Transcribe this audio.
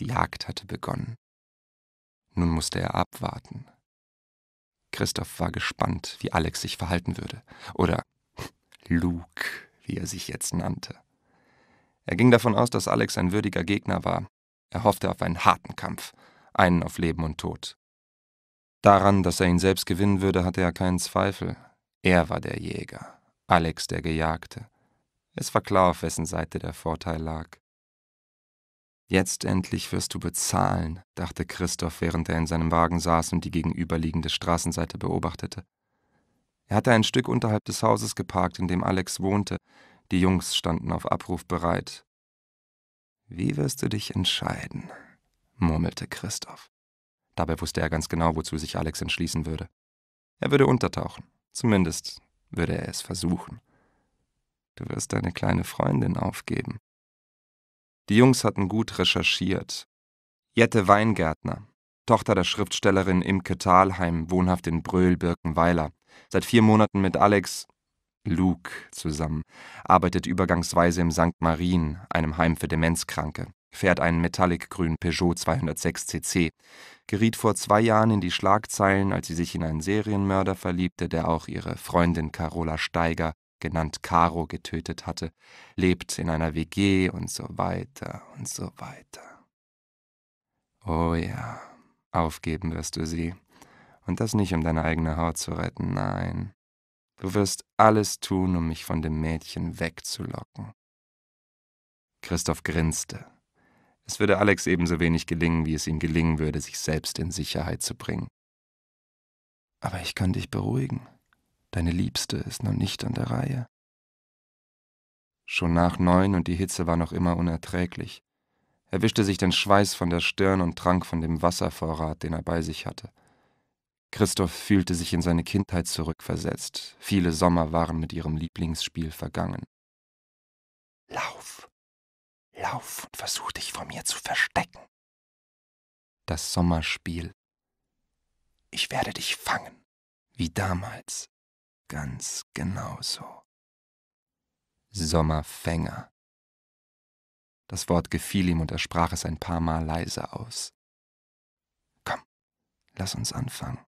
Die Jagd hatte begonnen. Nun musste er abwarten. Christoph war gespannt, wie Alex sich verhalten würde. Oder Luke, wie er sich jetzt nannte. Er ging davon aus, dass Alex ein würdiger Gegner war. Er hoffte auf einen harten Kampf, einen auf Leben und Tod. Daran, dass er ihn selbst gewinnen würde, hatte er keinen Zweifel. Er war der Jäger, Alex der Gejagte. Es war klar, auf wessen Seite der Vorteil lag. Jetzt endlich wirst du bezahlen, dachte Christoph, während er in seinem Wagen saß und die gegenüberliegende Straßenseite beobachtete. Er hatte ein Stück unterhalb des Hauses geparkt, in dem Alex wohnte. Die Jungs standen auf Abruf bereit. Wie wirst du dich entscheiden? murmelte Christoph. Dabei wusste er ganz genau, wozu sich Alex entschließen würde. Er würde untertauchen. Zumindest würde er es versuchen. Du wirst deine kleine Freundin aufgeben, die Jungs hatten gut recherchiert. Jette Weingärtner, Tochter der Schriftstellerin Imke Thalheim, wohnhaft in bröl birkenweiler seit vier Monaten mit Alex Luke zusammen, arbeitet übergangsweise im St. Marien, einem Heim für Demenzkranke, fährt einen metallicgrünen Peugeot 206 cc, geriet vor zwei Jahren in die Schlagzeilen, als sie sich in einen Serienmörder verliebte, der auch ihre Freundin Carola Steiger genannt Caro, getötet hatte, lebt in einer WG und so weiter und so weiter. Oh ja, aufgeben wirst du sie. Und das nicht, um deine eigene Haut zu retten, nein. Du wirst alles tun, um mich von dem Mädchen wegzulocken. Christoph grinste. Es würde Alex ebenso wenig gelingen, wie es ihm gelingen würde, sich selbst in Sicherheit zu bringen. Aber ich kann dich beruhigen, Deine Liebste ist noch nicht an der Reihe. Schon nach neun und die Hitze war noch immer unerträglich. Er wischte sich den Schweiß von der Stirn und trank von dem Wasservorrat, den er bei sich hatte. Christoph fühlte sich in seine Kindheit zurückversetzt. Viele Sommer waren mit ihrem Lieblingsspiel vergangen. Lauf, lauf und versuch dich vor mir zu verstecken. Das Sommerspiel. Ich werde dich fangen, wie damals ganz genauso. Sommerfänger. Das Wort gefiel ihm und er sprach es ein paar Mal leise aus. Komm, lass uns anfangen.